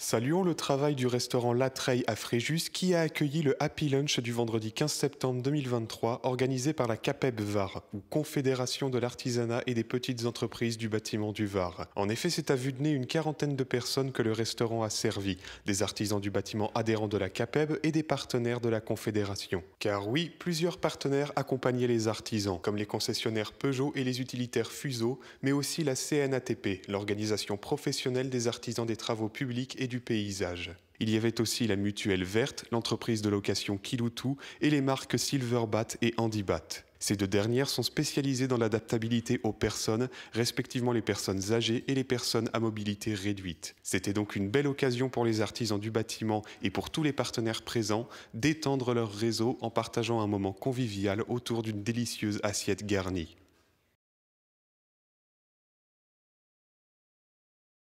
Saluons le travail du restaurant Latreille à Fréjus qui a accueilli le Happy Lunch du vendredi 15 septembre 2023 organisé par la CAPEB VAR, ou Confédération de l'artisanat et des petites entreprises du bâtiment du Var. En effet, c'est à vue de nez une quarantaine de personnes que le restaurant a servi, des artisans du bâtiment adhérents de la CAPEB et des partenaires de la Confédération. Car oui, plusieurs partenaires accompagnaient les artisans, comme les concessionnaires Peugeot et les utilitaires Fuseau, mais aussi la CNATP, l'organisation professionnelle des artisans des travaux publics et du paysage. Il y avait aussi la Mutuelle Verte, l'entreprise de location Kiloutou et les marques Silverbat et Handybat. Ces deux dernières sont spécialisées dans l'adaptabilité aux personnes, respectivement les personnes âgées et les personnes à mobilité réduite. C'était donc une belle occasion pour les artisans du bâtiment et pour tous les partenaires présents d'étendre leur réseau en partageant un moment convivial autour d'une délicieuse assiette garnie.